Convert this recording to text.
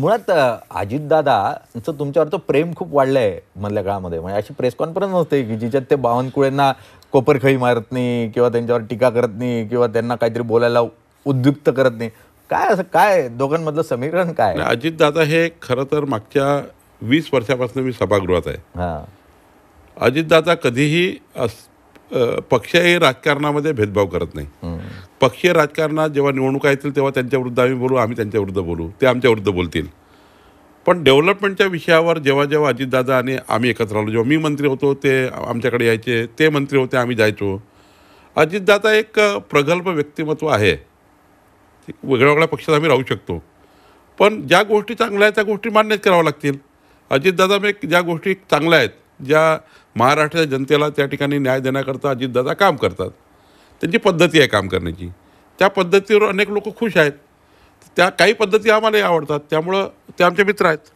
मुळात तुमच्यावर तो प्रेम खूप वाढलं आहे मधल्या काळामध्ये म्हणजे अशी प्रेस कॉन्फरन्स असते की जिच्यात ते बावनकुळेंना कोपरखळी मारत नाही किंवा त्यांच्यावर टीका करत नाही किंवा त्यांना काहीतरी बोलायला उद्युक्त करत नाही काय असं काय दोघांमधलं समीकरण काय अजितदादा हे खरं तर मागच्या वीस वर्षापासून मी सभागृहात आहे अजितदादा कधीही पक्षही राजकारणामध्ये भेदभाव करत नाही पक्षीय राजकारणात जेव्हा निवडणुका येतील तेव्हा त्यांच्याविरुद्ध आम्ही बोलू आम्ही त्यांच्याविरुद्ध बोलू ते आमच्याविरुद्ध बोलतील पण डेव्हलपमेंटच्या विषयावर जेव्हा जेव्हा अजितदादा आणि आम्ही एकत्र आलो जेव्हा मी मंत्री होतो ते आमच्याकडे यायचे ते मंत्री होते आम्ही जायचो अजितदादा एक प्रगल्भ व्यक्तिमत्व आहे वेगळ्या वेगळ्या पक्षात आम्ही राहू शकतो पण ज्या गोष्टी चांगल्या आहेत त्या गोष्टी मान्यच कराव्या लागतील अजितदादा मी ज्या गोष्टी चांगल्या आहेत ज्या महाराष्ट्राच्या जनतेला त्या ठिकाणी न्याय देण्याकरता अजितदादा काम करतात त्यांची पद्धती आहे काम करण्याची त्या पद्धतीवर अनेक लोक खुश आहेत त्या काही पद्धती आम्हालाही आवडतात त्यामुळं ते आमचे मित्र आहेत